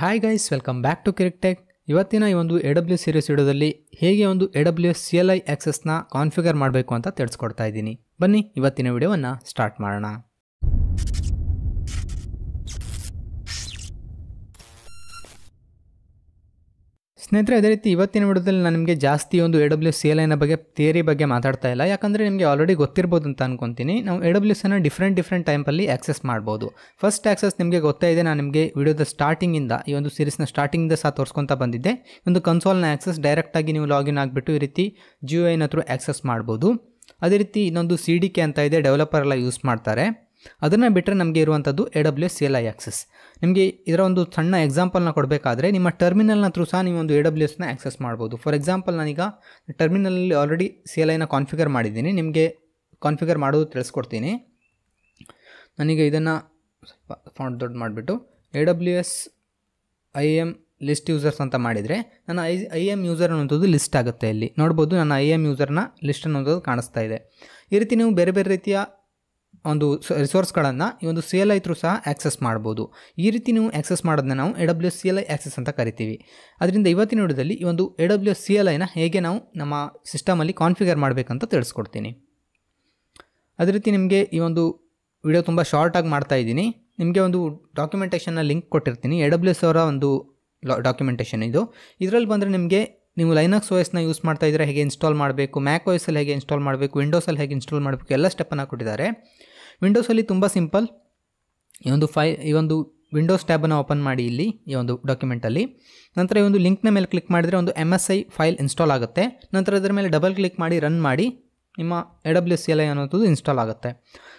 hi guys welcome back to Kirik Tech ಇವತ್ತಿನ ಈ ಒಂದು ಎ ಡಬ್ಲ್ಯೂ ಸೀರೀಸ್ ವಿಡಿಯೋದಲ್ಲಿ ಹೇಗೆ ಒಂದು A W C L I ಆಕ್ಸೆಸ್ನ ಕಾನ್ಫಿಗರ್ ಮಾಡಬೇಕು ಅಂತ ತಿಳಿಸ್ಕೊಡ್ತಾ ಇದ್ದೀನಿ ಬನ್ನಿ ಇವತ್ತಿನ ವಿಡಿಯೋವನ್ನು ಸ್ಟಾರ್ಟ್ ಮಾಡೋಣ ಸ್ನೇಹಿತರೆ ಅದೇ ರೀತಿ ಇವತ್ತಿನ ವಿಡಿಯೋದಲ್ಲಿ ನಾನು ನಿಮಗೆ ಜಾಸ್ತಿ ಒಂದು ಎ ಡಬ್ಲ್ಯೂ ಸಿ ಎಲ್ ಐನ ಬಗ್ಗೆ ಥಿಯರಿ ಬಗ್ಗೆ ಮಾತಾಡ್ತಾ ಇಲ್ಲ ಯಾಕಂದರೆ ನಿಮಗೆ ಆಲ್ರೆಡಿ ಗೊತ್ತಿರ್ಬೋದು ಅಂತ ಅನ್ಕೊತೀನಿ ನಾವು ಎ ಡಬ್ಲ್ಯೂ ಸಿನ ಡಿಫ್ರೆಂಟ್ ಡಿಫ್ರೆಂಟ್ ಟೈಮಲ್ಲಿ ಆಕ್ಸೆಸ್ ಮಾಡ್ಬೋದು ಫಸ್ಟ್ ಆಕ್ಸೆಸ್ ನಿಮಗೆ ಗೊತ್ತೇ ಇದೆ ನಾನು ನಿಮಗೆ ವಿಡಿಯೋದ ಸ್ಟಾರ್ಟಿಂಗಿಂದ ಈ ಒಂದು ಸೀರೀಸ್ನ ಸ್ಟಾರ್ಟಿಂಗಿಂದ ಸಹ ತೋರಿಸ್ಕೊತಾ ಬಂದಿದ್ದೆ ಒಂದು ಕನ್ಸೋಲ್ನ ಆಕ್ಸೆಸ್ ಡೈರೆಕ್ಟಾಗಿ ನೀವು ಲಾಗಿನ್ ಆಗಿಬಿಟ್ಟು ಈ ರೀತಿ ಜಿಯೋ ಐನ ಹತ್ರ ಆಕ್ಸೆಸ್ ಮಾಡ್ಬೋದು ಅದೇ ರೀತಿ ಇನ್ನೊಂದು ಸಿ ಡಿ ಕೆ ಅಂತ ಇದೆ ಡೆವಲಪರ್ ಎಲ್ಲ ಯೂಸ್ ಮಾಡ್ತಾರೆ ಅದನ್ನು ಬಿಟ್ಟರೆ ನಮಗೆ ಇರುವಂಥದ್ದು A W S C L I access ನಿಮಗೆ ಇದರ ಒಂದು ಸಣ್ಣ ಎಕ್ಸಾಂಪಲ್ನ ಕೊಡಬೇಕಾದ್ರೆ ನಿಮ್ಮ ಟರ್ಮಿನಲ್ನ ತ್ರೂ ಸಹ ನೀವು ಒಂದು ಎ ಡಬ್ಲ್ಯೂ ಎಸ್ನ ಆ್ಯಕ್ಸಸ್ ಮಾಡ್ಬೋದು ಫಾರ್ ಎಕ್ಸಾಂಪಲ್ ನಾನೀಗ ಟರ್ಮಿನಲ್ಲಿ ಆಲ್ರೆಡಿ ಸಿ ಎಲ್ ಐನ ಕಾನ್ಫಿಗರ್ ಮಾಡಿದ್ದೀನಿ ನಿಮಗೆ ಕಾನ್ಫಿಗರ್ ಮಾಡೋದು ತಿಳಿಸ್ಕೊಡ್ತೀನಿ ನನಗೆ ಇದನ್ನು ಸ್ವಲ್ಪ ಫಾಂಟ್ ದೊಡ್ಡ ಮಾಡಿಬಿಟ್ಟು A W S I M list users ಅಂತ ಮಾಡಿದರೆ ನನ್ನ ಐ ಐ ಎಮ್ ಯೂಸರ್ ಅನ್ನೋಂಥದ್ದು ಲಿಸ್ಟ್ ಆಗುತ್ತೆ ಇಲ್ಲಿ ನೋಡ್ಬೋದು ನನ್ನ ಐ ಎಮ್ ಯೂಸರ್ನ ಲಿಸ್ಟ್ ಅನ್ನೋದು ಕಾಣಿಸ್ತಾ ಇದೆ ಈ ರೀತಿ ನೀವು ಬೇರೆ ಬೇರೆ ರೀತಿಯ ಒಂದು ರಿಸೋರ್ಸ್ಗಳನ್ನು ಈ ಒಂದು ಸಿ ಎಲ್ ಐ ಥ್ರೂ ಸಹ ಆ್ಯಕ್ಸೆಸ್ ಮಾಡ್ಬೋದು ಈ ರೀತಿ ನೀವು ಆ್ಯಕ್ಸೆಸ್ ಮಾಡೋದನ್ನ ನಾವು A W C L I access ಅಂತ ಕರಿತೀವಿ ಅದರಿಂದ ಇವತ್ತಿನ ವಿಡಿಯೋದಲ್ಲಿ ಈ ಒಂದು ಎ ಡಬ್ಲ್ಯೂ ಸಿ ಎಲ್ ಐನ ಹೇಗೆ ನಾವು ನಮ್ಮ ಸಿಸ್ಟಮಲ್ಲಿ ಕಾನ್ಫಿಗರ್ ಮಾಡಬೇಕಂತ ತಿಳಿಸ್ಕೊಡ್ತೀನಿ ಅದೇ ರೀತಿ ನಿಮಗೆ ಈ ಒಂದು ವಿಡಿಯೋ ತುಂಬ ಶಾರ್ಟಾಗಿ ಮಾಡ್ತಾ ಇದ್ದೀನಿ ನಿಮಗೆ ಒಂದು ಡಾಕ್ಯುಮೆಂಟೇಷನ್ನ ಲಿಂಕ್ ಕೊಟ್ಟಿರ್ತೀನಿ ಎ ಡಬ್ಲ್ಯೂ ಎಸ್ ಅವರ ಒಂದು ಡಾಕ್ಯುಮೆಂಟೇಷನ್ ಇದು ಇದರಲ್ಲಿ ಬಂದರೆ ನಿಮಗೆ ನೀವು ಲೈನಾಕ್ಸ್ ವಾಯ್ಸ್ನ ಯೂಸ್ ಮಾಡ್ತಾ ಇದ್ದರೆ ಹೇಗೆ ಇನ್ಸ್ಟಾಲ್ ಮಾಡಬೇಕು ಮ್ಯಾಕ್ ವಾಯ್ಸಲ್ಲಿ ಹೇಗೆ ಇನ್ಸ್ಟಾಲ್ ಮಾಡಬೇಕು ವಿಂಡೋಸಲ್ಲಿ ಹೇಗೆ ಇನ್ಸ್ಟಾಲ್ ಮಾಡಬೇಕು ಎಲ್ಲ ಸ್ಟೆಪ್ಪನ್ನು ಕೊಟ್ಟಿದ್ದಾರೆ ವಿಂಡೋಸಲ್ಲಿ ತುಂಬ ಸಿಂಪಲ್ ಈ ಒಂದು ಫೈ ಈ ಒಂದು ವಿಂಡೋಸ್ ಟ್ಯಾಬನ್ನು ಓಪನ್ ಮಾಡಿ ಇಲ್ಲಿ ಈ ಒಂದು ಡಾಕ್ಯುಮೆಂಟಲ್ಲಿ ನಂತರ ಈ ಒಂದು ಲಿಂಕ್ನ ಮೇಲೆ ಕ್ಲಿಕ್ ಮಾಡಿದರೆ ಒಂದು M S I file install ಆಗುತ್ತೆ ನಂತರ ಅದರ ಮೇಲೆ ಡಬಲ್ ಕ್ಲಿಕ್ ಮಾಡಿ ರನ್ ಮಾಡಿ ನಿಮ್ಮ A W C L I ಅನ್ನೋದು ಇನ್ಸ್ಟಾಲ್ ಆಗುತ್ತೆ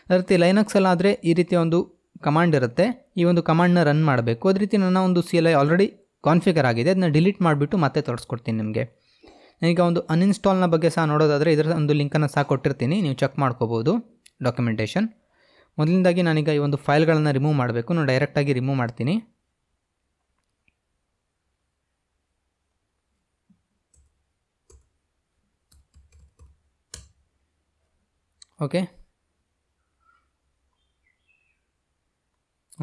ಅದೇ ರೀತಿ ಲೈನಕ್ಸ್ ಎಲ್ಲ ಆದರೆ ಈ ರೀತಿಯ ಒಂದು ಕಮಾಂಡ್ ಇರುತ್ತೆ ಈ ಒಂದು ಕಮಾಂಡ್ನ ರನ್ ಮಾಡಬೇಕು ಅದೇ ರೀತಿ ನನ್ನ ಒಂದು C L I already configure ಆಗಿದೆ ಅದನ್ನ ಡಿಲೀಟ್ ಮಾಡಿಬಿಟ್ಟು ಮತ್ತೆ ತೋರಿಸ್ಕೊಡ್ತೀನಿ ನಿಮಗೆ ಈಗ ಒಂದು ಅನ್ಇನ್ಸ್ಟಾಲ್ನ ಬಗ್ಗೆ ಸಹ ನೋಡೋದಾದರೆ ಇದರ ಒಂದು ಲಿಂಕನ್ನು ಸಹ ಕೊಟ್ಟಿರ್ತೀನಿ ನೀವು ಚೆಕ್ ಮಾಡ್ಕೋಬೋದು ಡಾಕ್ಯುಮೆಂಟೇಷನ್ ಮೊದಲಿಂದಾಗಿ ನಾನೀಗ ಈ ಒಂದು ಫೈಲ್ಗಳನ್ನು ರಿಮೂವ್ ಮಾಡಬೇಕು ನಾನು ಡೈರೆಕ್ಟಾಗಿ ರಿಮೂವ್ ಮಾಡ್ತೀನಿ ಓಕೆ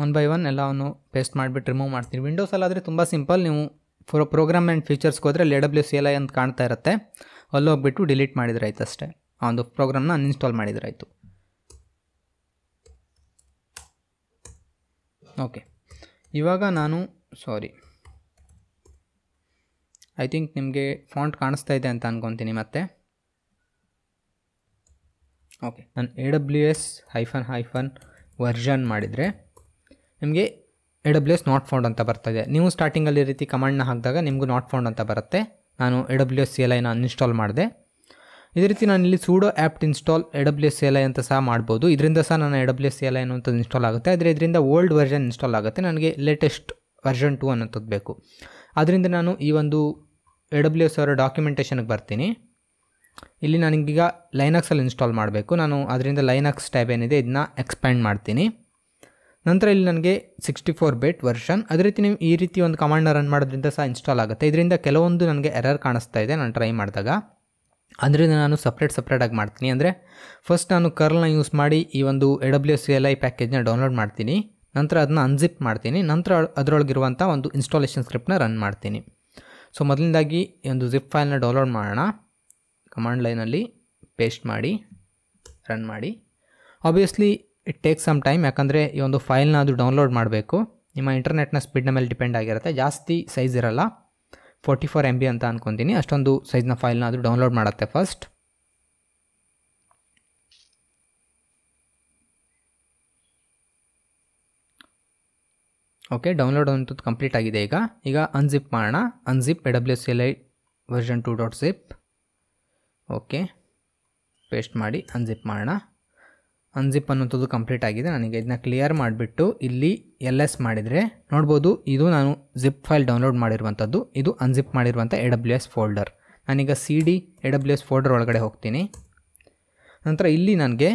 ಒನ್ ಬೈ ಒನ್ ಎಲ್ಲವನ್ನು ಪೇಸ್ಟ್ ಮಾಡಿಬಿಟ್ಟು ರಿಮೂವ್ ಮಾಡ್ತೀನಿ ವಿಂಡೋಸಲ್ಲಾದರೆ ತುಂಬ ಸಿಂಪಲ್ ನೀವು ಫೋ ಪ್ರೋಗ್ರಾಮ್ ಆ್ಯಂಡ್ ಫೀಚರ್ಸ್ಗೆ ಹೋದರೆ A W C L I ಅಂತ ಕಾಣ್ತಾ ಇರುತ್ತೆ ಅಲ್ಲೋಗ್ಬಿಟ್ಟು ಡಿಲೀಟ್ ಮಾಡಿದ್ರಾಯ್ತು ಅಷ್ಟೇ ಆ ಒಂದು ಪ್ರೋಗ್ರಾಮ್ನ ಅನ್ಇನ್ಸ್ಟಾಲ್ ಮಾಡಿದ್ರಾಯಿತು ಓಕೆ ಇವಾಗ ನಾನು ಸಾರಿ ಐ ಥಿಂಕ್ ನಿಮಗೆ ಫಾಂಟ್ ಕಾಣಿಸ್ತಾ ಇದೆ ಅಂತ ಅನ್ಕೊತೀನಿ ಮತ್ತೆ ಓಕೆ ನಾನು A W S hyphen hyphen version ಮಾಡಿದರೆ ನಿಮಗೆ A W S not found ಅಂತ ಬರ್ತದೆ ನೀವು ಸ್ಟಾರ್ಟಿಂಗಲ್ಲಿ ಈ ರೀತಿ ಕಮಾಂಡ್ನ ಹಾಕಿದಾಗ ನಿಮಗೂ ನಾಟ್ ಫೌಂಡ್ ಅಂತ ಬರುತ್ತೆ ನಾನು A W S C L ಐನ ಅನ್ಇನ್ಸ್ಟಾಲ್ ಮಾಡಿದೆ ಇದೇ ರೀತಿ ನಾನು ಇಲ್ಲಿ sudo app install W S L I ಅಂತ ಸಹ ಮಾಡ್ಬೋದು ಇದರಿಂದ ಸಹ ನಾನು ಡಬ್ಲ್ಯೂ ಎಸ್ ಎಲ್ ಐ ಅನ್ನೋಂಥದ್ದು ಇನ್ಸ್ಟಾಲ್ ಆಗುತ್ತೆ ಆದರೆ ಇದರಿಂದ ಓಲ್ಡ್ ವರ್ಷನ್ ಇನ್ಸ್ಟಾಲ್ ಆಗುತ್ತೆ ನನಗೆ ಲೇಟೆಸ್ಟ್ ವರ್ಷನ್ ಟು ಅನ್ನೋಂಥದ್ದು ಬೇಕು ಅದರಿಂದ ನಾನು ಈ ಒಂದು ಡಬ್ಲ್ಯೂ ಎಸ್ ಅವರ ಡಾಕ್ಯುಮೆಂಟೇಷನ್ಗೆ ಬರ್ತೀನಿ ಇಲ್ಲಿ ನನಗೀಗ ಲೈನಾಕ್ಸಲ್ಲಿ ಇನ್ಸ್ಟಾಲ್ ಮಾಡಬೇಕು ನಾನು ಅದರಿಂದ ಲೈನಾಕ್ಸ್ ಟ್ಯಾಬ್ ಏನಿದೆ ಇದನ್ನ ಎಕ್ಸ್ಪ್ಯಾಂಡ್ ಮಾಡ್ತೀನಿ ನಂತರ ಇಲ್ಲಿ ನನಗೆ ಸಿಕ್ಸ್ಟಿ ಫೋರ್ ಬೆಟ್ ವರ್ಷನ್ ಅದೇ ರೀತಿ ನೀವು ಈ ರೀತಿ ಒಂದು ಕಮಾಂಡ್ನ ರನ್ ಮಾಡೋದ್ರಿಂದ ಸಹ ಇನ್ಸ್ಟಾಲ್ ಆಗುತ್ತೆ ಇದರಿಂದ ಕೆಲವೊಂದು ನನಗೆ ಎರರ್ ಕಾಣಿಸ್ತಾ ಇದೆ ನಾನು ಟ್ರೈ ಮಾಡಿದಾಗ ಅದರಿಂದ ನಾನು ಸಪ್ರೇಟ್ ಸಪ್ರೇಟಾಗಿ ಮಾಡ್ತೀನಿ ಅಂದರೆ ಫಸ್ಟ್ ನಾನು ಕರ್ಲ್ನ ಯೂಸ್ ಮಾಡಿ ಈ ಒಂದು A W C L I ಪ್ಯಾಕೇಜ್ನ ಡೌನ್ಲೋಡ್ ಮಾಡ್ತೀನಿ ನಂತರ ಅದನ್ನ ಅನ್ಜಿಪ್ ಮಾಡ್ತೀನಿ ನಂತರ ಅದರೊಳಗಿರುವಂಥ ಒಂದು ಇನ್ಸ್ಟಾಲೇಷನ್ ಸ್ಕ್ರಿಪ್ಟನ್ನ ರನ್ ಮಾಡ್ತೀನಿ ಸೊ ಮೊದಲಿಂದಾಗಿ ಈ ಒಂದು ಜಿಪ್ ಫೈಲ್ನ ಡೌನ್ಲೋಡ್ ಮಾಡೋಣ ಕಮಾಂಡ್ ಲೈನಲ್ಲಿ ಪೇಸ್ಟ್ ಮಾಡಿ ರನ್ ಮಾಡಿ obviously it take some time ಯಾಕಂದರೆ ಈ ಒಂದು ಫೈಲ್ನ ಅದು ಡೌನ್ಲೋಡ್ ಮಾಡಬೇಕು ನಿಮ್ಮ ಇಂಟರ್ನೆಟ್ನ ಸ್ಪೀಡ್ನ ಮೇಲೆ ಡಿಪೆಂಡ್ ಆಗಿರುತ್ತೆ ಜಾಸ್ತಿ ಸೈಜ್ ಇರೋಲ್ಲ ಫೋರ್ಟಿ ಫೋರ್ ಎಮ್ ಬಿ ಅಂತ ಅನ್ಕೊತೀನಿ ಅಷ್ಟೊಂದು ಸೈಜ್ನ ಫೈಲ್ನ ಅದು ಡೌನ್ಲೋಡ್ ಮಾಡುತ್ತೆ ಫಸ್ಟ್ ಓಕೆ ಡೌನ್ಲೋಡ್ ಅಂತದ್ದು ಕಂಪ್ಲೀಟ್ ಆಗಿದೆ ಈಗ ಈಗ ಅನ್ಝಿಪ್ ಮಾಡೋಣ unzip A W C L I version two dot zip okay paste ಮಾಡಿ ಅನ್ಜಿಪ್ ಮಾಡೋಣ ಅನ್ಜಿಪ್ ಅನ್ನೋಂಥದ್ದು ಕಂಪ್ಲೀಟ್ ಆಗಿದೆ ನನಗೆ ಇದನ್ನ ಕ್ಲಿಯರ್ ಮಾಡಿಬಿಟ್ಟು ಇಲ್ಲಿ ಎಲ್ ಎಸ್ ಮಾಡಿದರೆ ನೋಡ್ಬೋದು ಇದು ನಾನು ಜಿಪ್ ಫೈಲ್ ಡೌನ್ಲೋಡ್ ಮಾಡಿರುವಂಥದ್ದು ಇದು ಅನ್ಜಿಪ್ ಮಾಡಿರುವಂಥ ಎ ಡಬ್ಲ್ಯೂ ಎಸ್ ಫೋಲ್ಡರ್ ನಾನೀಗ C D A W S folder ಒಳಗಡೆ ಹೋಗ್ತೀನಿ ನಂತರ ಇಲ್ಲಿ ನನಗೆ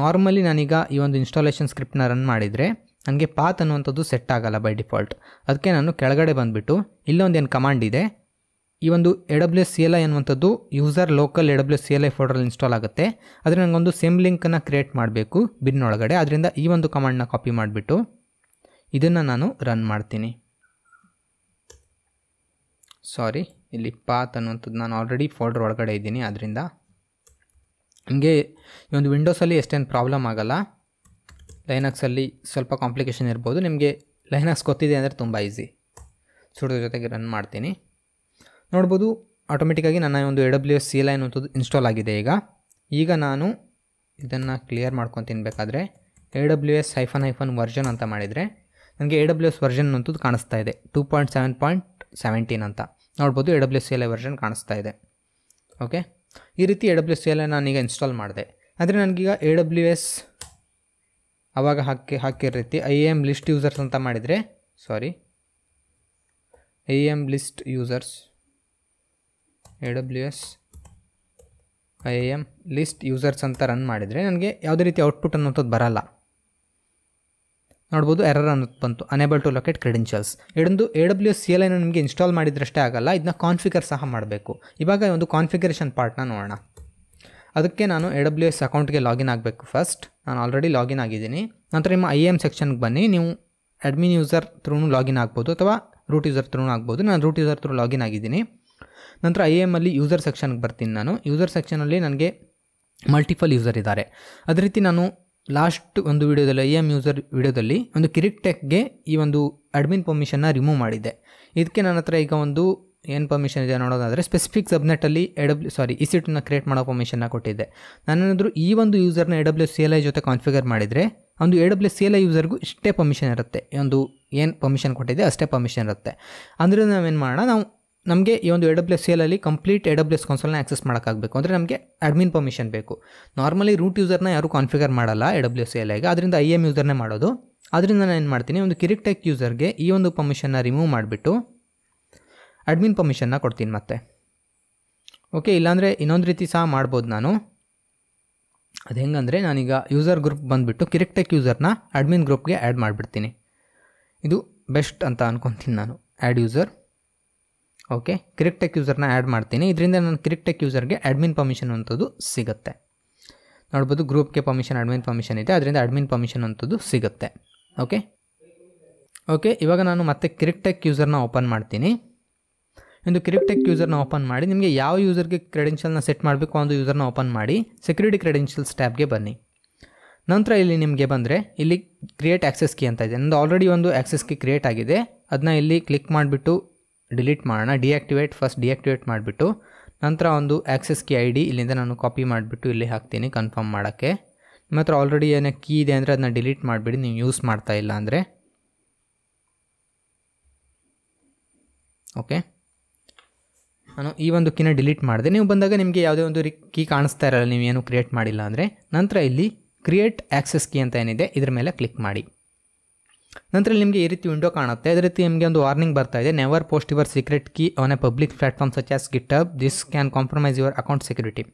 ನಾರ್ಮಲಿ ನಾನೀಗ ಈ ಒಂದು ಇನ್ಸ್ಟಾಲೇಷನ್ ಸ್ಕ್ರಿಪ್ಟ್ನ ರನ್ ಮಾಡಿದರೆ ನನಗೆ ಪಾತ್ ಅನ್ನುವಂಥದ್ದು ಸೆಟ್ ಆಗಲ್ಲ ಬೈ ಡಿಫಾಲ್ಟ್ ಅದಕ್ಕೆ ನಾನು ಕೆಳಗಡೆ ಬಂದುಬಿಟ್ಟು ಇಲ್ಲೊಂದೇನು ಕಮಾಂಡ್ ಇದೆ ಈ ಒಂದು A W S C L ಐ ಅನ್ನುವಂಥದ್ದು user local A W C L I ಫೋಲ್ಡ್ರಲ್ಲಿ ಇನ್ಸ್ಟಾಲ್ ಆಗುತ್ತೆ ಆದರೆ ನನಗೊಂದು ಸೇಮ್ ಲಿಂಕನ್ನು ಕ್ರಿಯೇಟ್ ಮಾಡಬೇಕು ಬಿನ್ನೊಳಗಡೆ ಅದರಿಂದ ಈ ಒಂದು ಕಮಾಂಡನ್ನ ಕಾಪಿ ಮಾಡಿಬಿಟ್ಟು ಇದನ್ನು ನಾನು ರನ್ ಮಾಡ್ತೀನಿ ಸಾರಿ ಇಲ್ಲಿ ಪಾತ್ ಅನ್ನುವಂಥದ್ದು ನಾನು ಆಲ್ರೆಡಿ ಫೋಲ್ಡರ್ ಒಳಗಡೆ ಇದ್ದೀನಿ ಅದರಿಂದ ನಿಮಗೆ ಈ ಒಂದು ವಿಂಡೋಸಲ್ಲಿ ಎಷ್ಟೇನು ಪ್ರಾಬ್ಲಮ್ ಆಗೋಲ್ಲ ಲೈನಾಕ್ಸಲ್ಲಿ ಸ್ವಲ್ಪ ಕಾಂಪ್ಲಿಕೇಶನ್ ಇರ್ಬೋದು ನಿಮಗೆ ಲೈನಾಕ್ಸ್ ಗೊತ್ತಿದೆ ಅಂದರೆ ತುಂಬ ಈಸಿ ಸುಡೋದ್ರ ಜೊತೆಗೆ ರನ್ ಮಾಡ್ತೀನಿ ನೋಡ್ಬೋದು ಆಟೋಮೆಟಿಕ್ಕಾಗಿ ನನ್ನ ಒಂದು A W S C line ಅಂತದ್ದು ಇನ್ಸ್ಟಾಲ್ ಆಗಿದೆ ಈಗ ಈಗ ನಾನು ಇದನ್ನು ಕ್ಲಿಯರ್ ಮಾಡ್ಕೊಂಡು ತಿನ್ಬೇಕಾದ್ರೆ A W S hyphen hyphen version ಅಂತ ಮಾಡಿದರೆ ನನಗೆ ಎ ಡಬ್ಲ್ಯೂ ಎಸ್ ವರ್ಜನ್ ಅಂತದ್ದು ಕಾಣಿಸ್ತಾ ಇದೆ two point seven point seventeen ಅಂತ ನೋಡ್ಬೋದು A W C L I version ಕಾಣಿಸ್ತಾ ಇದೆ ಓಕೆ ಈ ರೀತಿ A W C L I ನಾನೀಗ ಇನ್ಸ್ಟಾಲ್ ಮಾಡಿದೆ ಆದರೆ ನನಗೀಗ ಎ ಡಬ್ಲ್ಯೂ ಎಸ್ ಆವಾಗ ಹಾಕಿ ಹಾಕಿರೋ ರೀತಿ ಐ ಎಮ್ ಲಿಸ್ಟ್ ಯೂಸರ್ಸ್ ಅಂತ ಮಾಡಿದರೆ sorry I M list users A W S I M list users ಅಂತ ರನ್ ಮಾಡಿದರೆ ನನಗೆ ಯಾವುದೇ ರೀತಿ ಔಟ್ಪುಟ್ ಅನ್ನೋಂಥದ್ದು ಬರಲ್ಲ ನೋಡ್ಬೋದು ಎರರ್ ಅನ್ನೋದು ಬಂತು ಅನೇಬಲ್ ಟು ಲೊಕೇಟ್ ಕ್ರೆಡೆನ್ಷಿಯಲ್ಸ್ ಇದೊಂದು A W S C L ಐನ ನಿಮಗೆ ಇನ್ಸ್ಟಾಲ್ ಮಾಡಿದ್ರಷ್ಟೇ ಆಗಲ್ಲ ಇದನ್ನ ಕಾನ್ಫಿಗರ್ ಸಹ ಮಾಡಬೇಕು ಇವಾಗ ಒಂದು ಕಾನ್ಫಿಗರೇಷನ್ ಪಾರ್ಟ್ನ ನೋಡೋಣ ಅದಕ್ಕೆ ನಾನು ಎ ಡಬ್ಲ್ಯೂ ಎಸ್ ಅಕೌಂಟ್ಗೆ ಲಾಗಿನ್ ಆಗಬೇಕು ಫಸ್ಟ್ ನಾನು ಆಲ್ರೆಡಿ ಲಾಗಿನ್ ಆಗಿದ್ದೀನಿ ನಂತರ ನಿಮ್ಮ ಐ ಎಮ್ ಸೆಕ್ಷನ್ಗೆ ಬನ್ನಿ ನೀವು ಅಡ್ಮಿನ್ ಯೂಸರ್ ತ್ರೂನು ಲಾಗಿನ್ ಆಗ್ಬೋದು ಅಥವಾ ರೂಟ್ ಯೂಸರ್ ತ್ರೂನು ಆಗ್ಬೋದು ನಾನು ರೂಟ್ ಯೂಸರ್ ಥ್ರೂ ಲಾಗಿನ್ ಆಗಿದ್ದೀನಿ ನಂತರ ಐ ಎಮ್ ಅಲ್ಲಿ ಯೂಸರ್ ಸೆಕ್ಷನ್ಗೆ ಬರ್ತೀನಿ ನಾನು ಯೂಸರ್ ಸೆಕ್ಷನಲ್ಲಿ ನನಗೆ ಮಲ್ಟಿಪಲ್ ಯೂಸರ್ ಇದ್ದಾರೆ ಅದೇ ರೀತಿ ನಾನು ಲಾಸ್ಟ್ ಒಂದು ವಿಡಿಯೋದಲ್ಲಿ ಐ ಎಮ್ ಯೂಸರ್ ವಿಡಿಯೋದಲ್ಲಿ ಒಂದು ಕಿರಿಕ್ ಟೆಕ್ಗೆ ಈ ಒಂದು ಅಡ್ಮಿನ್ ಪರ್ಮಿಷನ್ನ ರಿಮೂವ್ ಮಾಡಿದ್ದೆ ಇದಕ್ಕೆ ನನ್ನ ಹತ್ರ ಈಗ ಒಂದು ಏನು ಪರ್ಮಿಷನ್ ಇದೆ ನೋಡೋದಾದರೆ ಸ್ಪೆಸಿಫಿಕ್ ಸಬ್ನೆಟಲ್ಲಿ ಡಬ್ಲ್ಯೂ ಸಾರಿ ಈ ಸಿಟ್ನ ಕ್ರಿಯೇಟ್ ಮಾಡೋ ಪರ್ಮಿಷನ್ನ ಕೊಟ್ಟಿದ್ದೆ ನಾನೇನಾದರೂ ಈ ಒಂದು ಯೂಸರ್ನ A W C L I ಜೊತೆ ಕಾನ್ಫಿಗರ್ ಮಾಡಿದರೆ ಒಂದು A W C L I ಯೂಸರ್ಗೂ ಇಷ್ಟೇ ಪರ್ಮಿಷನ್ ಇರುತ್ತೆ ಒಂದು ಏನು ಪರ್ಮಿಷನ್ ಕೊಟ್ಟಿದೆ ಅಷ್ಟೇ ಪರ್ಮಿಷನ್ ಇರುತ್ತೆ ಅಂದರೆ ನಾವೇನು ಮಾಡೋಣ ನಾವು ನಮಗೆ ಈ ಒಂದು ಎ ಡಬ್ಲ್ಯೂ ಎಸ್ ಎಲಲ್ಲಿ ಕಂಪ್ಲೀಟ್ ಎ ಡಬ್ಲ್ಯೂ ಎಸ್ ಕನ್ಸೋಲ್ನ ಆಕ್ಸೆಸ್ ಮಾಡೋಕ್ಕಾಗಬೇಕು ಅಂದರೆ ನಮಗೆ ಅಡ್ಮಿನ್ ಪರ್ಮಿಷನ್ ಬೇಕು ನಾರ್ಮಲಿ ರೂಟ್ ಯೂಸರ್ನ ಯಾರು ಕಾನ್ಫಿಗರ್ ಮಾಡಲ್ಲ ಎ ಡಬ್ಲ್ಯೂ ಎಸ್ ಆಗಿ ಅದರಿಂದ ಐ ಎಮ್ ಯೂಸರ್ನೇ ಮಾಡೋದು ಅದರಿಂದ ನಾನು ಏನು ಮಾಡ್ತೀನಿ ಒಂದು ಕಿರಿಕ್ ಟೆಕ್ ಯೂಸರ್ಗೆ ಈ ಒಂದು ಪರ್ಮಿಷನ್ನ ರಿಮೂವ್ ಮಾಡಿಬಿಟ್ಟು ಅಡ್ಮಿನ್ ಪರ್ಮಿಷನ್ನ ಕೊಡ್ತೀನಿ ಮತ್ತೆ ಓಕೆ ಇಲ್ಲಾಂದರೆ ಇನ್ನೊಂದು ರೀತಿ ಸಹ ಮಾಡ್ಬೋದು ನಾನು ಅದು ಹೆಂಗಂದರೆ ನಾನೀಗ ಯೂಸರ್ ಗ್ರೂಪ್ ಬಂದುಬಿಟ್ಟು ಕಿರಿಕ್ ಟೆಕ್ ಯೂಸರ್ನ ಅಡ್ಮಿನ್ ಗ್ರೂಪ್ಗೆ ಆ್ಯಡ್ ಮಾಡಿಬಿಡ್ತೀನಿ ಇದು ಬೆಸ್ಟ್ ಅಂತ ಅನ್ಕೊತೀನಿ ನಾನು ಆ್ಯಡ್ ಯೂಸರ್ ಓಕೆ ಟೆಕ್ ಯೂಸರ್ನ ಆ್ಯಡ್ ಮಾಡ್ತೀನಿ ಇದರಿಂದ ನಾನು ಟೆಕ್ ಯೂಸರ್ಗೆ ಅಡ್ಮಿನ್ ಪರ್ಮಿಷನ್ ಅಂಥದ್ದು ಸಿಗುತ್ತೆ ನೋಡ್ಬೋದು ಗ್ರೂಪ್ಗೆ ಪರ್ಮಿಷನ್ ಅಡ್ಮಿನ್ ಪರ್ಮಿಷನ್ ಇದೆ ಅದರಿಂದ ಅಡ್ಮಿನ್ ಪರ್ಮಿಷನ್ ಅಂಥದ್ದು ಸಿಗುತ್ತೆ ಓಕೆ ಓಕೆ ಇವಾಗ ನಾನು ಮತ್ತೆ ಟೆಕ್ ಯೂಸರ್ನ ಓಪನ್ ಮಾಡ್ತೀನಿ ಕ್ರಿಕ್ ಟೆಕ್ ಯೂಸರ್ನ ಓಪನ್ ಮಾಡಿ ನಿಮಗೆ ಯಾವ ಯೂಸರ್ಗೆ ಕ್ರೆಡೆನ್ಷಿಯಲ್ನ ಸೆಟ್ ಮಾಡಬೇಕು ಒಂದು ಯೂಸರ್ನ ಓಪನ್ ಮಾಡಿ ಸೆಕ್ಯೂರಿಟಿ ಕ್ರೆಡೆನ್ಷಿಯಲ್ಸ್ ಟ್ಯಾಬ್ಗೆ ಬನ್ನಿ ನಂತರ ಇಲ್ಲಿ ನಿಮಗೆ ಬಂದರೆ ಇಲ್ಲಿ ಕ್ರಿಯೇಟ್ ಆ್ಯಕ್ಸೆಸ್ ಕೀ ಅಂತ ಇದೆ ನಂದು ಆಲ್ರೆಡಿ ಒಂದು ಆ್ಯಕ್ಸೆಸ್ ಕೀ ಕ್ರಿಯೇಟ್ ಆಗಿದೆ ಅದನ್ನ ಇಲ್ಲಿ ಕ್ಲಿಕ್ ಮಾಡಿಬಿಟ್ಟು ಡಿಲೀಟ್ ಮಾಡೋಣ ಡಿಆಕ್ಟಿವೇಟ್ ಫಸ್ಟ್ ಡಿಆಕ್ಟಿವೇಟ್ ಮಾಡಿಬಿಟ್ಟು ನಂತರ ಒಂದು ಆ್ಯಕ್ಸೆಸ್ ಕೀ ಐ ಡಿ ಇಲ್ಲಿಂದ ನಾನು ಕಾಪಿ ಮಾಡಿಬಿಟ್ಟು ಇಲ್ಲಿ ಹಾಕ್ತೀನಿ ಕನ್ಫರ್ಮ್ ಮಾಡೋಕ್ಕೆ ನಿಮ್ಮ ಹತ್ರ ಆಲ್ರೆಡಿ ಏನೋ ಕೀ ಇದೆ ಅಂದರೆ ಅದನ್ನ ಡಿಲೀಟ್ ಮಾಡಿಬಿಡಿ ನೀವು ಯೂಸ್ ಮಾಡ್ತಾ ಇಲ್ಲ ಅಂದರೆ ಓಕೆ ನಾನು ಈ ಒಂದು ಕೀನ ಡಿಲೀಟ್ ಮಾಡಿದೆ ನೀವು ಬಂದಾಗ ನಿಮಗೆ ಯಾವುದೇ ಒಂದು ಕೀ ಕಾಣಿಸ್ತಾ ಇರಲ್ಲ ನೀವೇನು ಕ್ರಿಯೇಟ್ ಮಾಡಿಲ್ಲ ಅಂದರೆ ನಂತರ ಇಲ್ಲಿ ಕ್ರಿಯೇಟ್ ಆ್ಯಕ್ಸೆಸ್ ಕೀ ಅಂತ ಏನಿದೆ ಇದರ ಮೇಲೆ ಕ್ಲಿಕ್ ಮಾಡಿ ನಂತರ ನಿಮಗೆ ಈ ರೀತಿ ವಿಂಡೋ ಕಾಣುತ್ತೆ ಅದೇ ರೀತಿ ನಿಮಗೆ ಒಂದು ವಾರ್ನಿಂಗ್ ಬರ್ತಾ ಇದೆ never post your secret key on a public platform such as up this can compromise your account security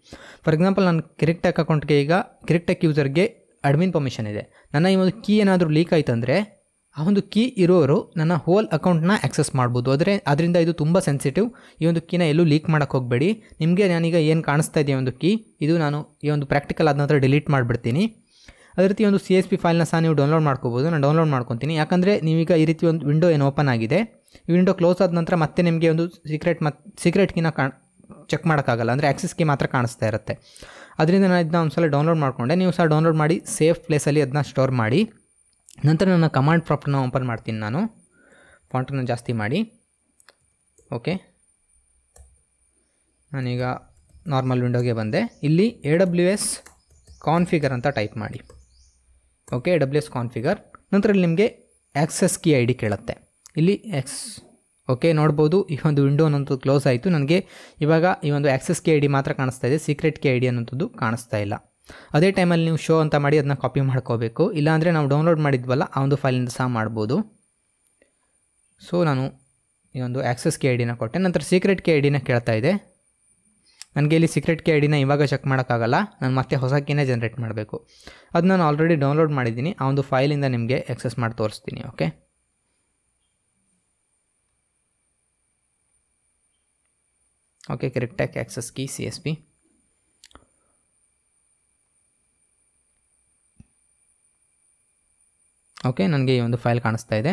for example ನನ್ನ ಕ್ರಿಕ್ಟೆಕ್ ಟೆಕ್ ಅಕೌಂಟ್ಗೆ ಈಗ ಕ್ರಿಕ್ಟೆಕ್ ಯೂಸರ್ಗೆ ಅಡ್ಮಿನ್ ಪರ್ಮಿಷನ್ ಇದೆ ನನ್ನ ಈ ಒಂದು ಕೀ ಏನಾದರೂ ಲೀಕ್ ಅಂದರೆ ಆ ಒಂದು ಕೀ ಇರೋರು ನನ್ನ ಹೋಲ್ ಅಕೌಂಟ್ನ ಆಕ್ಸೆಸ್ ಮಾಡ್ಬೋದು ಆದರೆ ಅದರಿಂದ ಇದು ತುಂಬ ಸೆನ್ಸಿಟಿವ್ ಈ ಒಂದು ಕೀನ ಎಲ್ಲೂ ಲೀಕ್ ಮಾಡೋಕ್ಕೆ ಹೋಗಬೇಡಿ ನಿಮಗೆ ನಾನೀಗ ಏನು ಕಾಣಿಸ್ತಾ ಇದೆಯಾ ಒಂದು ಕೀ ಇದು ನಾನು ಈ ಒಂದು ಪ್ರಾಕ್ಟಿಕಲ್ ಆದ ನಂತರ ಡಿಲೀಟ್ ಮಾಡಿಬಿಡ್ತೀನಿ ಅದೇ ರೀತಿ ಒಂದು ಸಿ ಎಸ್ ಪಿ ಫೈಲ್ನ ಸಹ ನೀವು ಡೌನ್ಲೋಡ್ ಮಾಡ್ಕೋಬೋದು ನಾನು ಡೌನ್ಲೋಡ್ ಮಾಡ್ಕೊತೀನಿ ಯಾಕಂದರೆ ನೀವೀಗ ಈ ರೀತಿ ಒಂದು ವಿಂಡೋ ಏನು ಓಪನ್ ಆಗಿದೆ ಈ ವಿಂಡೋ ಕ್ಲೋಸ್ ಆದ ನಂತರ ಮತ್ತೆ ನಿಮಗೆ ಒಂದು ಸೀಕ್ರೆಟ್ ಮತ್ತು ಸೀಕ್ರೆಟ್ ಕೀನ ಕಾಣ್ ಚೆಕ್ ಮಾಡೋಕ್ಕಾಗಲ್ಲ ಅಂದರೆ ಆಕ್ಸಿಸ್ಕಿ ಮಾತ್ರ ಕಾಣಿಸ್ತಾ ಇರುತ್ತೆ ಅದರಿಂದ ನಾನು ಇದನ್ನ ಒಂದು ಸಲ ಡೌನ್ಲೋಡ್ ಮಾಡಿಕೊಂಡೆ ನೀವು ಸಹ ಡೌನ್ಲೋಡ್ ಮಾಡಿ ಸೇಫ್ ಪ್ಲೇಸಲ್ಲಿ ಅದನ್ನ ಸ್ಟೋರ್ ಮಾಡಿ ನಂತರ ನನ್ನ ಕಮಾಂಡ್ ಪ್ರಾಪ್ಟನ್ನು ಓಪನ್ ಮಾಡ್ತೀನಿ ನಾನು ಫಾಂಟನ್ನು ಜಾಸ್ತಿ ಮಾಡಿ ಓಕೆ ನಾನೀಗ ನಾರ್ಮಲ್ ವಿಂಡೋಗೆ ಬಂದೆ ಇಲ್ಲಿ ಎ ಡಬ್ಲ್ಯೂ ಎಸ್ ಕಾನ್ಫಿಗರ್ ಅಂತ ಟೈಪ್ ಮಾಡಿ ಓಕೆ ಡಬ್ಲ್ಯೂ ಎಸ್ ಕಾನ್ಫಿಗರ್ ನಂತರ ಇಲ್ಲಿ ನಿಮಗೆ ಆಕ್ಸೆಸ್ ಕೀ ಐ ಡಿ ಕೇಳುತ್ತೆ ಇಲ್ಲಿ ಎಕ್ಸ್ ಓಕೆ ನೋಡ್ಬೋದು ಈ ಒಂದು ವಿಂಡೋ ಅನ್ನೋದು ಕ್ಲೋಸ್ ಆಯಿತು ನನಗೆ ಇವಾಗ ಈ ಒಂದು ಆ್ಯಕ್ಸಸ್ ಕಿ ಐ ಡಿ ಮಾತ್ರ ಕಾಣಿಸ್ತಾ ಇದೆ ಸೀಕ್ರೆಟ್ ಕೆ ಐ ಡಿ ಅನ್ನೋದು ಕಾಣಿಸ್ತಾ ಇಲ್ಲ ಅದೇ ಟೈಮಲ್ಲಿ ನೀವು ಶೋ ಅಂತ ಮಾಡಿ ಅದನ್ನ ಕಾಪಿ ಮಾಡ್ಕೋಬೇಕು ಇಲ್ಲಾಂದರೆ ನಾವು ಡೌನ್ಲೋಡ್ ಮಾಡಿದ್ವಲ್ಲ ಆ ಒಂದು ಫೈಲಿಂದ ಸಹ ಮಾಡ್ಬೋದು ಸೊ ನಾನು ಈ ಒಂದು ಆ್ಯಕ್ಸಸ್ ಕೆ ಐ ಡಿನ ಕೊಟ್ಟೆ ನಂತರ ಸೀಕ್ರೆಟ್ ಕೆ ಐ ಡಿನ ಕೇಳ್ತಾ ಇದೆ ನನಗೆ ಇಲ್ಲಿ ಸೀಕ್ರೆಟ್ ಕೆ ಐಡಿನ ಇವಾಗ ಚೆಕ್ ಮಾಡೋಕ್ಕಾಗಲ್ಲ ನಾನು ಮತ್ತೆ ಹೊಸ ಕೀನೇ ಜನ್ರೇಟ್ ಮಾಡಬೇಕು ಅದು ನಾನು ಆಲ್ರೆಡಿ ಡೌನ್ಲೋಡ್ ಮಾಡಿದ್ದೀನಿ ಆ ಒಂದು ಫೈಲಿಂದ ನಿಮಗೆ ಎಕ್ಸೆಸ್ ಮಾಡಿ ತೋರಿಸ್ತೀನಿ ಓಕೆ ಓಕೆ ಕರೆಕ್ಟಾಗಿ access key C S P okay ನನಗೆ ಈ ಒಂದು ಫೈಲ್ ಕಾಣಿಸ್ತಾ ಇದೆ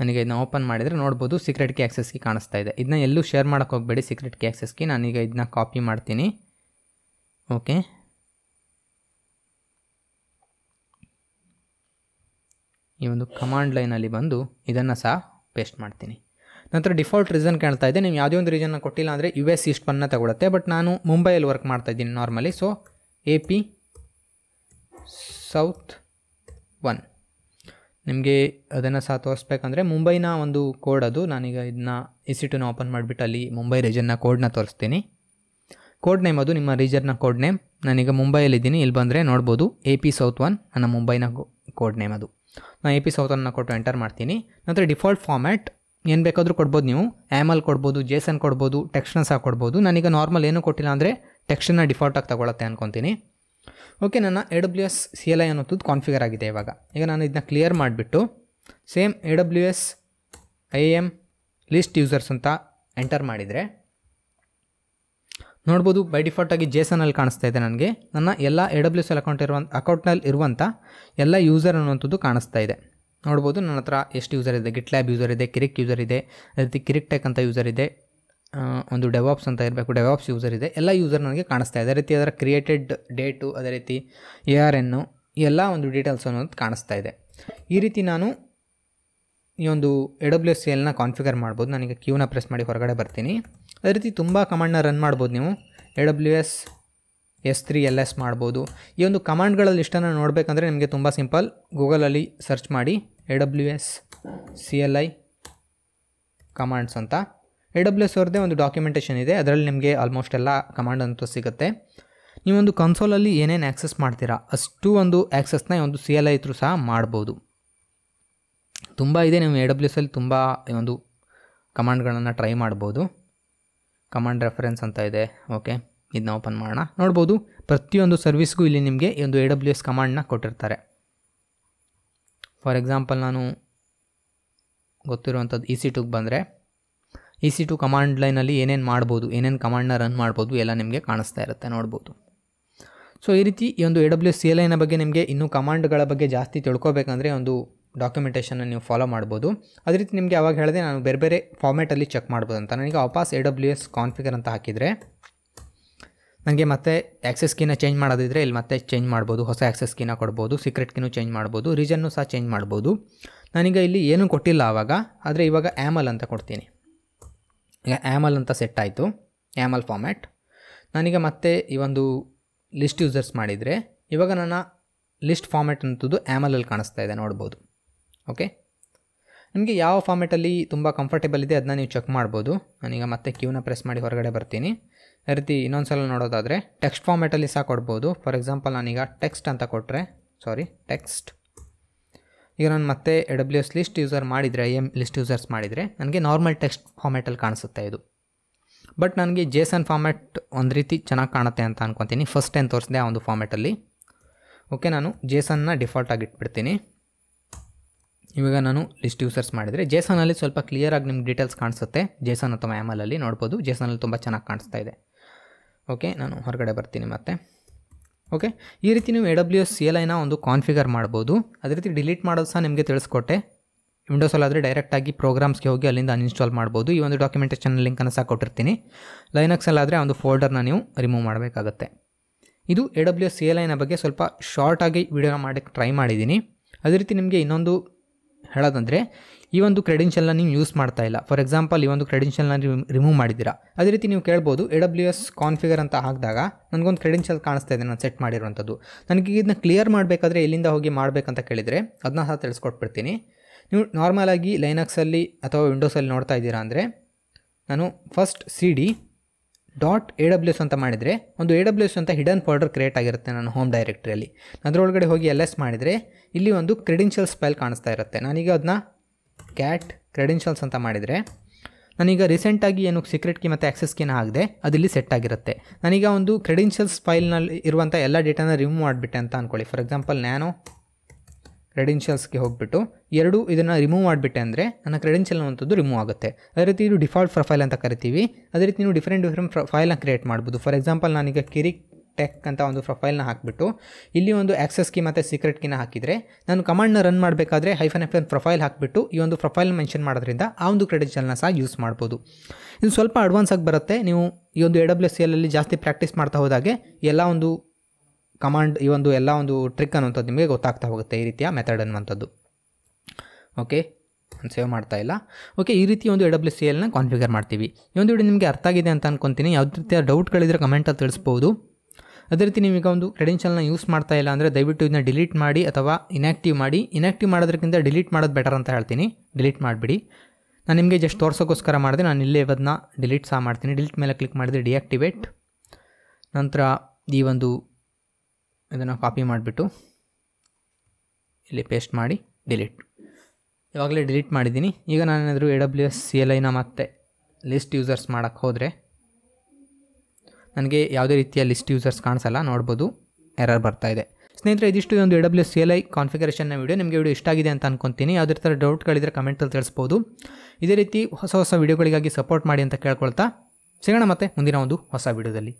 ನನಗೆ ಇದನ್ನ ಓಪನ್ ಮಾಡಿದರೆ ನೋಡ್ಬೋದು ಸೀಕ್ರೆಟ್ ಕೀ ಆ್ಯಕ್ಸಸ್ಗೆ ಕಾಣಿಸ್ತಾ ಇದೆ ಇದನ್ನ ಎಲ್ಲೂ ಶೇರ್ ಮಾಡೋಕ್ಕೆ ಹೋಗಬೇಡಿ ಸೀಕ್ರೆಟ್ ಕೀ ಆ್ಯಕ್ಸಸ್ಗೆ ನಾನೀಗ ಇದನ್ನ ಕಾಪಿ ಮಾಡ್ತೀನಿ ಓಕೆ ಈ ಒಂದು ಕಮಾಂಡ್ ಲೈನಲ್ಲಿ ಬಂದು ಇದನ್ನು ಸಹ ಪೇಸ್ಟ್ ಮಾಡ್ತೀನಿ ನಂತರ ಡಿಫಾಲ್ಟ್ ರೀಸನ್ ಕಾಣ್ತಾ ಇದೆ ನೀವು ಯಾವುದೇ ಒಂದು ರೀಸನ್ನ ಕೊಟ್ಟಿಲ್ಲ ಅಂದರೆ ಯು ಎಸ್ ಈಸ್ಟ್ ಒನ್ನ ತಗೊಳುತ್ತೆ ಬಟ್ ನಾನು ಮುಂಬೈಯಲ್ಲಿ ವರ್ಕ್ ಮಾಡ್ತಾ ಇದ್ದೀನಿ normally so A P south one ನಿಮಗೆ ಅದನ್ನು ಸಹ ತೋರಿಸ್ಬೇಕಂದ್ರೆ ಮುಂಬೈನ ಒಂದು ಕೋಡ್ ಅದು ನಾನೀಗ ಇದನ್ನ ಇ e ಸಿ ಟುನ ಓಪನ್ ಮಾಡಿಬಿಟ್ಟು ಅಲ್ಲಿ ಮುಂಬೈ ರೀಜನ್ನ ಕೋಡ್ನ ತೋರಿಸ್ತೀನಿ ಕೋಡ್ ನೇಮ್ ಅದು ನಿಮ್ಮ ರೀಜನ್ನ ಕೋಡ್ ನೇಮ್ ನಾನೀಗ ಮುಂಬೈಯಲ್ಲಿದ್ದೀನಿ ಇಲ್ಲಿ ಬಂದರೆ ನೋಡ್ಬೋದು ಎ ಪಿ ಸೌತ್ ಒನ್ ನನ್ನ ಮುಂಬೈನ ಕೋಡ್ ನೇಮ್ ಅದು ನಾನು ಎ ಪಿ ಸೌತ್ ಒನ್ನ ಕೊಟ್ಟು ಎಂಟರ್ ಮಾಡ್ತೀನಿ ನಂತರ ಡಿಫಾಲ್ಟ್ ಫಾರ್ಮ್ಯಾಟ್ ಏನು ಬೇಕಾದರೂ ಕೊಡ್ಬೋದು ನೀವು ಆ್ಯಮಲ್ ಕೊಡ್ಬೋದು ಜೇಸನ್ ಕೊಡ್ಬೋದು ಟೆಕ್ಷನ್ ಸಹ ಕೊಡ್ಬೋದು ನಾನೀಗ ನಾರ್ಮಲ್ ಏನೂ ಕೊಟ್ಟಿಲ್ಲ ಅಂದರೆ ಟೆಕ್ಷನ್ನ ಡಿಫಾಲ್ಟಾಗಿ ತಗೊಳತ್ತೆ ಅನ್ಕೊತೀನಿ ಓಕೆ ನನ್ನ A W S C L I ಅನ್ನೋದು ಕಾನ್ಫಿಗರ್ ಆಗಿದೆ ಇವಾಗ ಈಗ ನಾನು ಇದನ್ನ ಕ್ಲಿಯರ್ ಮಾಡಿಬಿಟ್ಟು same A W S I M list users ಅಂತ ಎಂಟರ್ ಮಾಡಿದರೆ ನೋಡ್ಬೋದು ಬೈ ಡಿಫಾಲ್ಟಾಗಿ ಜೇಸನಲ್ಲಿ ಕಾಣಿಸ್ತಾ ಇದೆ ನನಗೆ ನನ್ನ ಎಲ್ಲ A W S L account ಇರುವಂಥ ಅಕೌಂಟ್ನಲ್ಲಿ ಇರುವಂಥ ಎಲ್ಲ ಯೂಸರ್ ಅನ್ನೋಂಥದ್ದು ಕಾಣಿಸ್ತಾ ಇದೆ ನೋಡ್ಬೋದು ನನ್ನ ಹತ್ರ ಎಷ್ಟು ಯೂಸರ್ ಇದೆ ಗಿಟ್ ಲ್ಯಾಬ್ ಯೂಸರ್ ಇದೆ ಕಿರಿಕ್ ಯೂಸರ್ ಇದೆ ಅದೇ ರೀತಿ ಕಿರಿಕ್ ಟೆಕ್ ಅಂತ ಯೂಸರ್ ಇದೆ ಒಂದು ಡೆವಾಪ್ಸ್ ಅಂತ ಇರಬೇಕು ಡೆವಾಪ್ಸ್ ಯೂಸರ್ ಇದೆ ಎಲ್ಲ ಯೂಸರ್ ನನಗೆ ಕಾಣಿಸ್ತಾ ಇದೆ ಅದೇ ರೀತಿ ಅದರ ಕ್ರಿಯೇಟೆಡ್ ಡೇಟು ಅದೇ ರೀತಿ ಎ ಆರ್ ಎನ್ನು ಎಲ್ಲ ಒಂದು ಡೀಟೇಲ್ಸ್ ಅನ್ನೋದು ಕಾಣಿಸ್ತಾ ಇದೆ ಈ ರೀತಿ ನಾನು ಈ ಒಂದು ಎ ಡಬ್ಲ್ಯೂ ಸಿ ಎಲ್ನ ಕಾನ್ಫಿಗರ್ ಮಾಡ್ಬೋದು ನನಗೆ ಕ್ಯೂನ ಪ್ರೆಸ್ ಮಾಡಿ ಹೊರಗಡೆ ಬರ್ತೀನಿ ಅದೇ ರೀತಿ ತುಂಬ ಕಮಾಂಡ್ನ ರನ್ ಮಾಡ್ಬೋದು ನೀವು A W S S three L S ಮಾಡ್ಬೋದು ಈ ಒಂದು ಕಮಾಂಡ್ಗಳ ಲಿಸ್ಟನ್ನು ನೋಡಬೇಕಂದ್ರೆ ನಿಮಗೆ ತುಂಬ ಸಿಂಪಲ್ ಗೂಗಲಲ್ಲಿ ಸರ್ಚ್ ಮಾಡಿ A W S C L I commands ಅಂತ ಎ ಡಬ್ಲ್ಯೂ ಎಸ್ ಅವ್ರದ್ದೇ ಒಂದು ಡಾಕ್ಯುಮೆಂಟೇಷನ್ ಇದೆ ಅದರಲ್ಲಿ ನಿಮಗೆ ಆಲ್ಮೋಸ್ಟ್ ಎಲ್ಲ ಕಮಾಂಡ್ ಅಂತೂ ಸಿಗುತ್ತೆ ನೀವೊಂದು ಕನ್ಸೋಲಲ್ಲಿ ಏನೇನು ಆ್ಯಕ್ಸೆಸ್ ಮಾಡ್ತೀರಾ ಅಷ್ಟು ಒಂದು ಆ್ಯಕ್ಸಸ್ನ ಒಂದು ಸಿ ಎಲ್ ಐ ಇದ್ರೂ ಸಹ ಮಾಡ್ಬೋದು ತುಂಬ ಇದೆ ನೀವು ಎ ಡಬ್ಲ್ಯೂ ಎಸ್ ಅಲ್ಲಿ ತುಂಬ ಒಂದು ಕಮಾಂಡ್ಗಳನ್ನು ಟ್ರೈ ಮಾಡ್ಬೋದು ಕಮಾಂಡ್ ರೆಫರೆನ್ಸ್ ಅಂತ ಇದೆ ಓಕೆ ಇದನ್ನ ಓಪನ್ ಮಾಡೋಣ ನೋಡ್ಬೋದು ಪ್ರತಿಯೊಂದು ಸರ್ವಿಸ್ಗೂ ಇಲ್ಲಿ ನಿಮಗೆ ಒಂದು ಎ ಡಬ್ಲ್ಯೂ ಎಸ್ ಕಮಾಂಡ್ನ ಕೊಟ್ಟಿರ್ತಾರೆ ಫಾರ್ ಎಕ್ಸಾಂಪಲ್ ನಾನು ಗೊತ್ತಿರುವಂಥದ್ದು ಇ e ಸಿ ಟುಗೆ ಬಂದರೆ ಇ ಸಿ ಟು ಕಮಾಂಡ್ ಲೈನಲ್ಲಿ ಏನೇನು ಮಾಡ್ಬೋದು ಏನೇನು ಕಮಾಂಡ್ನ ರನ್ ಮಾಡ್ಬೋದು ಎಲ್ಲ ನಿಮಗೆ ಕಾಣಿಸ್ತಾ ಇರುತ್ತೆ ನೋಡ್ಬೋದು ಸೊ ಈ ರೀತಿ ಈ ಒಂದು ಎ ಡಬ್ಲ್ಯೂ ಸಿ ಎಲ್ ಐನ ಬಗ್ಗೆ ನಿಮಗೆ ಇನ್ನೂ ಕಮಾಂಡ್ಗಳ ಬಗ್ಗೆ ಜಾಸ್ತಿ ತಿಳ್ಕೊಬೇಕಂದ್ರೆ ಒಂದು ಡಾಕ್ಯುಮೆಂಟೇಷನ್ನ ನೀವು ಫಾಲೋ ಮಾಡ್ಬೋದು ಅದೇ ರೀತಿ ನಿಮಗೆ ಅವಾಗ ಹೇಳಿದೆ ನಾನು ಬೇರೆ ಬೇರೆ ಫಾರ್ಮೆಟಲ್ಲಿ ಚೆಕ್ ಮಾಡ್ಬೋದು ಅಂತ ನನಗೆ ವಾಪಾಸ್ ಎ ಡಬ್ಲ್ಯೂ ಎಸ್ ಕಾನ್ಫಿಗರ್ ಅಂತ ಹಾಕಿದರೆ ನನಗೆ ಮತ್ತೆ ಆ್ಯಕ್ಸಸ್ ಕೀನ ಚೇಂಜ್ ಮಾಡೋದಿದ್ರೆ ಇಲ್ಲಿ ಮತ್ತೆ ಚೇಂಜ್ ಮಾಡ್ಬೋದು ಹೊಸ ಆ್ಯಕ್ಸಸ್ ಕೀನ ಕೊಡ್ಬೋದು ಸೀಕ್ರೆಟ್ ಕೀನೂ ಚೇಂಜ್ ಮಾಡ್ಬೋದು ರೀಸನ್ನು ಸಹ ಚೇಂಜ್ ಮಾಡ್ಬೋದು ನಾನೀಗ ಇಲ್ಲಿ ಏನೂ ಕೊಟ್ಟಿಲ್ಲ ಆವಾಗ ಆದರೆ ಇವಾಗ ಆ್ಯಮಲ್ ಅಂತ ಕೊಡ್ತೀನಿ ಈಗ ಆ್ಯಮಲ್ ಅಂತ ಸೆಟ್ ಆಯಿತು ಆ್ಯಮಲ್ ಫಾರ್ಮ್ಯಾಟ್ ನಾನೀಗ ಮತ್ತೆ ಈ ಒಂದು ಲಿಸ್ಟ್ ಯೂಸರ್ಸ್ ಮಾಡಿದರೆ ಇವಾಗ ನನ್ನ ಲಿಸ್ಟ್ ಫಾರ್ಮ್ಯಾಟ್ ಅಂತದ್ದು ಆ್ಯಮಲಲ್ಲಿ ಕಾಣಿಸ್ತಾ ಇದೆ ನೋಡ್ಬೋದು ಓಕೆ ನಿಮಗೆ ಯಾವ ಫಾರ್ಮೆಟಲ್ಲಿ ತುಂಬ ಕಂಫರ್ಟೇಬಲ್ ಇದೆ ಅದನ್ನ ನೀವು ಚೆಕ್ ಮಾಡ್ಬೋದು ನಾನೀಗ ಮತ್ತೆ ಕ್ಯೂನ ಪ್ರೆಸ್ ಮಾಡಿ ಹೊರಗಡೆ ಬರ್ತೀನಿ ಅದೇ ರೀತಿ ಇನ್ನೊಂದು ಸಲ ನೋಡೋದಾದರೆ ಟೆಕ್ಸ್ಟ್ ಫಾರ್ಮೆಟಲ್ಲಿ ಸಹ ಕೊಡ್ಬೋದು ಫಾರ್ ಎಕ್ಸಾಂಪಲ್ ನಾನೀಗ ಟೆಕ್ಸ್ಟ್ ಅಂತ ಕೊಟ್ಟರೆ ಸಾರಿ ಟೆಕ್ಸ್ಟ್ ಈಗ ನಾನು ಮತ್ತೆ A W S list user ಮಾಡಿದರೆ ಐ ಎಮ್ ಲಿಸ್ಟ್ ಯೂಸರ್ಸ್ ಮಾಡಿದರೆ ನನಗೆ ನಾರ್ಮಲ್ ಟೆಕ್ಸ್ಟ್ ಫಾರ್ಮ್ಯಾಟಲ್ಲಿ ಕಾಣಿಸುತ್ತೆ ಇದು ಬಟ್ ನನಗೆ ಜೇಸನ್ ಫಾರ್ಮೆಟ್ ಒಂದು ರೀತಿ ಚೆನ್ನಾಗಿ ಕಾಣುತ್ತೆ ಅಂತ ಅನ್ಕೊತೀನಿ ಫಸ್ಟ್ ಟೈಮ್ ತೋರಿಸಿದೆ ಆ ಒಂದು ಫಾರ್ಮ್ಯಾಟಲ್ಲಿ ಓಕೆ ನಾನು ಜೇಸನ್ನ ಡಿಫಾಲ್ಟಾಗಿ ಇಟ್ಬಿಡ್ತೀನಿ ಇವಾಗ ನಾನು ಲಿಸ್ಟ್ ಯೂಸರ್ಸ್ ಮಾಡಿದರೆ ಜೇಸನಲ್ಲಿ ಸ್ವಲ್ಪ ಕ್ಲಿಯರಾಗಿ ನಿಮ್ಗೆ ಡೀಟೇಲ್ಸ್ ಕಾಣಿಸುತ್ತೆ ಜೇಸನ್ ಅಥವಾ ಆ್ಯಮಲಲ್ಲಿ ನೋಡ್ಬೋದು ಜೇಸನಲ್ಲಿ ತುಂಬ ಚೆನ್ನಾಗಿ ಕಾಣಿಸ್ತಾ ಇದೆ ಓಕೆ ನಾನು ಹೊರಗಡೆ ಬರ್ತೀನಿ ಮತ್ತೆ ಓಕೆ ಈ ರೀತಿ ನೀವು A W S C L ಐನ ಒಂದು ಕಾನ್ಫಿಗರ್ ಮಾಡ್ಬೋದು ಅದೇ ರೀತಿ ಡಿಲೀಟ್ ಮಾಡೋದು ಸಹ ನಿಮಗೆ ತಿಳಿಸ್ಕೊಟ್ಟೆ ವಿಂಡೋಸಲ್ಲಾದರೆ ಡೈರೆಕ್ಟಾಗಿ ಪ್ರೋಗ್ರಾಮ್ಸ್ಗೆ ಹೋಗಿ ಅಲ್ಲಿಂದ ಅನ್ಇನ್ಸ್ಟಾಲ್ ಮಾಡ್ಬೋದು ಈ ಒಂದು ಡಾಕ್ಯುಮೆಂಟೇಷನ್ ಲಿಂಕನ್ನು ಸಹ ಕೊಟ್ಟಿರ್ತೀನಿ ಲೈನಕ್ಸಲ್ಲಾದರೆ ಒಂದು ಫೋಲ್ಡರ್ನ ನೀವು ರಿಮೂವ್ ಮಾಡಬೇಕಾಗತ್ತೆ ಇದು A W S C L ಐನ ಬಗ್ಗೆ ಸ್ವಲ್ಪ ಶಾರ್ಟಾಗಿ ವಿಡಿಯೋ ಮಾಡೋಕ್ಕೆ ಟ್ರೈ ಮಾಡಿದ್ದೀನಿ ಅದೇ ರೀತಿ ನಿಮಗೆ ಇನ್ನೊಂದು ಹೇಳೋದಂದರೆ ಈ ಒಂದು ಕ್ರೆಡೆನ್ಷಿಯಲ್ನ ನೀವು ಯೂಸ್ ಮಾಡ್ತಾ ಇಲ್ಲ ಫಾರ್ ಎಕ್ಸಾಂಪಲ್ ಈ ಒಂದು ಕ್ರೆಡೆನ್ಷಿಯಲ್ನ ರಿಮೂವ್ ಮಾಡಿದ್ದೀರಾ ಅದೇ ರೀತಿ ನೀವು ಕೇಳ್ಬೋದು ಎ ಡಬ್ಲ್ಯೂ ಎಸ್ ಕಾನ್ಫಿಗರ್ ಅಂತ ಹಾಕಿದಾಗ ನನಗೊಂದು ಕ್ರೆಡೆನ್ಷಿಯಲ್ ಕಾಣಿಸ್ತಾ ಇದೆ ನಾನು ಸೆಟ್ ಮಾಡಿರುವಂಥದ್ದು ನನಗೆ ಇದನ್ನ ಕ್ಲಿಯರ್ ಮಾಡಬೇಕಾದ್ರೆ ಎಲ್ಲಿಂದ ಹೋಗಿ ಮಾಡಬೇಕಂತ ಕೇಳಿದರೆ ಅದನ್ನ ಸಹ ತಿಳಿಸ್ಕೊಟ್ಬಿಡ್ತೀನಿ ನೀವು ನಾರ್ಮಲಾಗಿ ಲೈನಕ್ಸಲ್ಲಿ ಅಥವಾ ವಿಂಡೋಸಲ್ಲಿ ನೋಡ್ತಾ ಇದ್ದೀರಾ ಅಂದರೆ ನಾನು first C D dot A W S ಅಂತ ಮಾಡಿದರೆ ಒಂದು ಎ ಡಬ್ಲ್ಯೂ ಎಸ್ ಅಂತ ಹಿಡನ್ ಫೋಲ್ಡರ್ ಕ್ರಿಯೇಟ್ ಆಗಿರುತ್ತೆ ನಾನು ಹೋಮ್ ಡೈರೆಕ್ಟ್ರಿಯಲ್ಲಿ ಅದರೊಳಗಡೆ ಹೋಗಿ ಎಲ್ ಎಸ್ ಮಾಡಿದರೆ ಇಲ್ಲಿ ಒಂದು ಕ್ರೆಡೆನ್ಷಿಯಲ್ಸ್ ಫೈಲ್ ಕಾಣಿಸ್ತಾ ಇರುತ್ತೆ ನಾನೀಗ ಅದನ್ನ ಕ್ಯಾಟ್ ಕ್ರೆಡೆನ್ಷಿಯಲ್ಸ್ ಅಂತ ಮಾಡಿದರೆ ನಾನೀಗ ರೀಸೆಂಟಾಗಿ ಏನು ಸೀಕ್ರೆಟ್ ಕಿ ಮತ್ತು ಆ್ಯಕ್ಸಸ್ ಕಿನ ಆಗದೆ ಅದಿಲ್ಲಿ ಸೆಟ್ ಆಗಿರುತ್ತೆ ನಾನೀಗ ಒಂದು ಕ್ರೆಡೆನ್ಷಿಯಲ್ಸ್ ಫೈಲ್ನಲ್ಲಿ ಇರುವಂಥ ಎಲ್ಲ ಡೇಟಾನ ರಿಮೂವ್ ಮಾಡಿಬಿಟ್ಟೆ ಅಂತ ಅಂದ್ಕೊಳ್ಳಿ ಫಾರ್ ಎಕ್ಸಾಂಪಲ್ ನಾನು ಕ್ರೆಡೆನ್ಷಿಯಲ್ಸ್ಗೆ ಹೋಗ್ಬಿಟ್ಟು ಎರಡು ಇದನ್ನು ರಿಮೂವ್ ಮಾಡಿಬಿಟ್ಟೆ ಅಂದರೆ ನನ್ನ ಕ್ರೆಡೆನ್ಷಿಯಲ್ ಅನ್ನೋಂಥದ್ದು ರಿಮೂವ್ ಆಗುತ್ತೆ ಅದೇ ರೀತಿ ಇದು ಡಿಫಾಲ್ಟ್ ಪ್ರೊಫೈಲ್ ಅಂತ ಕರಿತೀವಿ ಅದೇ ರೀತಿ ನೀವು ಡಿಫ್ರೆಂಟ್ ಡಿಫ್ರೆಂಟ್ ಪ್ರೊಫೈಲ್ನ ಕ್ರಿಯೇಟ್ ಮಾಡ್ಬೋದು ಫಾರ್ ಎಕ್ಸಾಂಪಲ್ ನಾನೀಗ ಕಿರಿಕ್ ಟೆಕ್ ಅಂತ ಒಂದು ಪ್ರೊಫೈಲ್ನ ಹಾಕಿಬಿಟ್ಟು ಇಲ್ಲಿ ಒಂದು ಆಕ್ಸೆಸ್ ಕೀ ಮತ್ತು ಸೀಕ್ರೆಟ್ ಕಿನ ಹಾಕಿದರೆ ನಾನು ಕಮಾಂಡ್ನ ರನ್ ಮಾಡಬೇಕಾದ್ರೆ ಹೈಫನ್ ಎಫ್ ಎನ್ ಪ್ರೊಫೈಲ್ ಹಾಕಿಬಿಟ್ಟು ಈ ಒಂದು ಪ್ರೊಫೈಲ್ ಮೆನ್ಷನ್ ಮಾಡೋದ್ರಿಂದ ಆ ಒಂದು ಕ್ರೆಡೆನ್ಷಿಯಲ್ನ ಸಹ ಯೂಸ್ ಮಾಡ್ಬೋದು ಇದು ಸ್ವಲ್ಪ ಅಡ್ವಾನ್ಸ್ ಆಗಿ ಬರುತ್ತೆ ನೀವು ಈ ಒಂದು ಎ ಡಬ್ಲ್ಯೂ ಸಿ ಎಲ್ಲಲ್ಲಿ ಜಾಸ್ತಿ ಪ್ರಾಕ್ಟೀಸ್ ಮಾಡ್ತಾ ಹೋದಾಗೆ ಎಲ್ಲ ಒಂದು ಕಮಾಂಡ್ ಈ ಒಂದು ಎಲ್ಲ ಒಂದು ಟ್ರಿಕ್ ಅನ್ನುವಂಥದ್ದು ನಿಮಗೆ ಗೊತ್ತಾಗ್ತಾ ಹೋಗುತ್ತೆ ಈ ರೀತಿಯ ಮೆಥಡ್ ಅನ್ನುವಂಥದ್ದು ಓಕೆ ಸೇವ್ ಮಾಡ್ತಾ ಇಲ್ಲ ಓಕೆ ಈ ರೀತಿ ಒಂದು ಎ ಡಬ್ಲ್ಯೂ ಸಿ ಎಲ್ನ ಕಾನ್ಫಿಗರ್ ಮಾಡ್ತೀವಿ ಈ ಒಂದು ವಿಡಿಯೋ ನಿಮಗೆ ಅರ್ಥ ಆಗಿದೆ ಅಂತ ಅನ್ಕೊತೀನಿ ಯಾವುದೇ ರೀತಿಯ ಡೌಟ್ಗಳಿದ್ರೆ ಕಮೆಂಟಲ್ಲಿ ತಿಳಿಸ್ಬೋದು ಅದೇ ರೀತಿ ನೀವೀಗ ಒಂದು ಕ್ರೆಡೆನ್ಷಿಯಲ್ನ ಯೂಸ್ ಮಾಡ್ತಾ ಇಲ್ಲ ಅಂದರೆ ದಯವಿಟ್ಟು ಇದನ್ನ ಡಿಲೀಟ್ ಮಾಡಿ ಅಥವಾ ಇನ್ಯಾಕ್ಟಿವ್ ಮಾಡಿ ಇನ್ಯಾಕ್ಟಿವ್ ಮಾಡೋದಕ್ಕಿಂತ ಡಿಲೀಟ್ ಮಾಡೋದು ಬೆಟರ್ ಅಂತ ಹೇಳ್ತೀನಿ ಡಿಲೀಟ್ ಮಾಡಿಬಿಡಿ ನಾನು ನಿಮಗೆ ಜಸ್ಟ್ ತೋರ್ಸೋಕ್ಕೋಸ್ಕರ ಮಾಡಿದೆ ನಾನು ಇಲ್ಲೇ ಅದನ್ನ ಡಿಲೀಟ್ ಸಹ ಮಾಡ್ತೀನಿ ಡಿಲೀಟ್ ಮೇಲೆ ಕ್ಲಿಕ್ ಮಾಡಿದರೆ ಡಿಆಕ್ಟಿವೇಟ್ ನಂತರ ಈ ಒಂದು ಇದನ್ನು ಕಾಪಿ ಮಾಡಿಬಿಟ್ಟು ಇಲ್ಲಿ ಪೇಸ್ಟ್ ಮಾಡಿ ಡಿಲೀಟ್ ಇವಾಗಲೇ ಡಿಲೀಟ್ ಮಾಡಿದ್ದೀನಿ ಈಗ ನಾನೇನಾದರೂ A W S C L ಐನ ಮತ್ತೆ ಲಿಸ್ಟ್ ಯೂಸರ್ಸ್ ಮಾಡೋಕ್ಕೆ ಹೋದರೆ ನನಗೆ ಯಾವುದೇ ರೀತಿಯ ಲಿಸ್ಟ್ ಯೂಸರ್ಸ್ ಕಾಣಿಸಲ್ಲ ನೋಡ್ಬೋದು ಎರರ್ ಬರ್ತಾ ಇದೆ ಸ್ನೇಹಿತರೆ ಇದಿಷ್ಟು ಒಂದು A W C L I ಕಾನ್ಫಿಗರೇಷನ್ನ ವೀಡಿಯೋ ನಿಮಗೆ ವೀಡಿಯೋ ಇಷ್ಟ ಆಗಿದೆ ಅಂತ ಅನ್ಕೊತೀನಿ ಯಾವುದೇ ಥರ ಡೌಟ್ಗಳಿದ್ರೆ ಕಮೆಂಟಲ್ಲಿ ತಿಳಿಸ್ಬೋದು ಇದೇ ರೀತಿ ಹೊಸ ಹೊಸ ವೀಡಿಯೋಗಳಿಗಾಗಿ ಸಪೋರ್ಟ್ ಮಾಡಿ ಅಂತ ಕೇಳ್ಕೊಳ್ತಾ ಸಿಗೋಣ ಮತ್ತೆ ಮುಂದಿನ ಒಂದು ಹೊಸ ವೀಡಿಯೋದಲ್ಲಿ